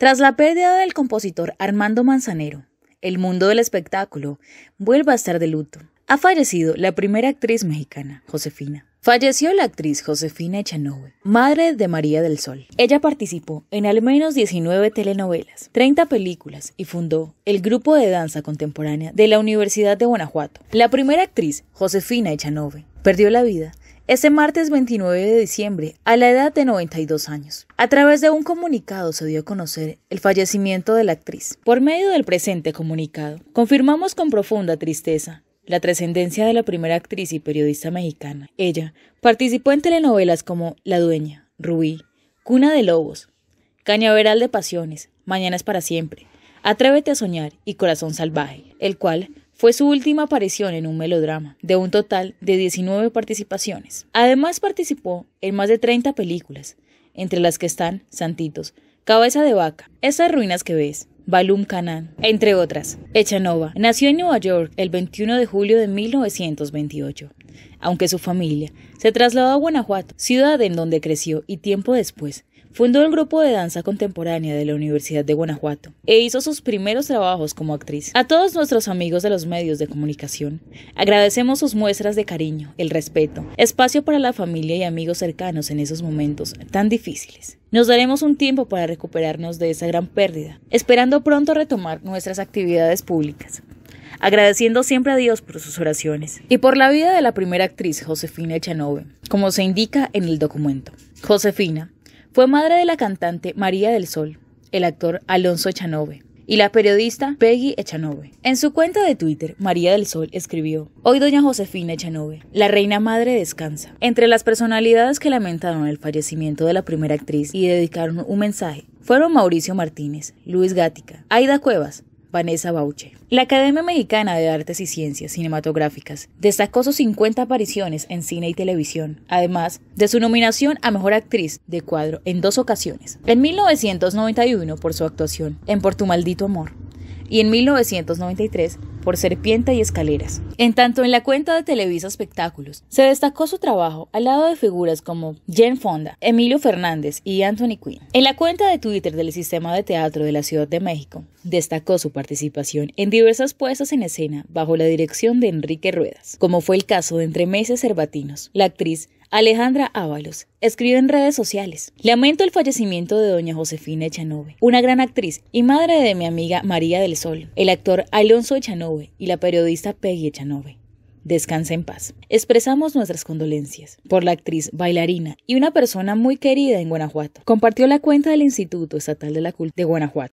Tras la pérdida del compositor Armando Manzanero, el mundo del espectáculo vuelve a estar de luto. Ha fallecido la primera actriz mexicana, Josefina. Falleció la actriz Josefina Echanove, madre de María del Sol. Ella participó en al menos 19 telenovelas, 30 películas y fundó el grupo de danza contemporánea de la Universidad de Guanajuato. La primera actriz, Josefina Echanove, perdió la vida este martes 29 de diciembre, a la edad de 92 años. A través de un comunicado se dio a conocer el fallecimiento de la actriz. Por medio del presente comunicado, confirmamos con profunda tristeza la trascendencia de la primera actriz y periodista mexicana. Ella participó en telenovelas como La Dueña, Rubí, Cuna de Lobos, Cañaveral de Pasiones, Mañanas para Siempre, Atrévete a Soñar y Corazón Salvaje, el cual fue su última aparición en un melodrama, de un total de 19 participaciones. Además participó en más de 30 películas, entre las que están Santitos, Cabeza de Vaca, Esas Ruinas que ves, Balum Canan, entre otras. Echanova nació en Nueva York el 21 de julio de 1928 aunque su familia se trasladó a Guanajuato, ciudad en donde creció y tiempo después fundó el grupo de danza contemporánea de la Universidad de Guanajuato e hizo sus primeros trabajos como actriz. A todos nuestros amigos de los medios de comunicación, agradecemos sus muestras de cariño, el respeto, espacio para la familia y amigos cercanos en esos momentos tan difíciles. Nos daremos un tiempo para recuperarnos de esa gran pérdida, esperando pronto retomar nuestras actividades públicas agradeciendo siempre a Dios por sus oraciones. Y por la vida de la primera actriz, Josefina Echanove, como se indica en el documento. Josefina fue madre de la cantante María del Sol, el actor Alonso Echanove y la periodista Peggy Echanove. En su cuenta de Twitter, María del Sol escribió, Hoy doña Josefina Echanove, la reina madre descansa. Entre las personalidades que lamentaron el fallecimiento de la primera actriz y dedicaron un mensaje, fueron Mauricio Martínez, Luis Gática, Aida Cuevas, Vanessa Bauche. La Academia Mexicana de Artes y Ciencias Cinematográficas destacó sus 50 apariciones en cine y televisión, además de su nominación a Mejor Actriz de Cuadro en dos ocasiones, en 1991 por su actuación en Por tu maldito amor y en 1993 por Serpiente y Escaleras. En tanto, en la cuenta de Televisa Espectáculos se destacó su trabajo al lado de figuras como Jen Fonda, Emilio Fernández y Anthony Quinn. En la cuenta de Twitter del Sistema de Teatro de la Ciudad de México destacó su participación en diversas puestas en escena bajo la dirección de Enrique Ruedas, como fue el caso de Entre Meses Cervatinos. La actriz Alejandra Ábalos escribe en redes sociales. Lamento el fallecimiento de doña Josefina Echanove, una gran actriz y madre de mi amiga María del Sol, el actor Alonso Echanove y la periodista Peggy Echanove. Descansa en paz. Expresamos nuestras condolencias por la actriz, bailarina y una persona muy querida en Guanajuato. Compartió la cuenta del Instituto Estatal de la Cultura de Guanajuato.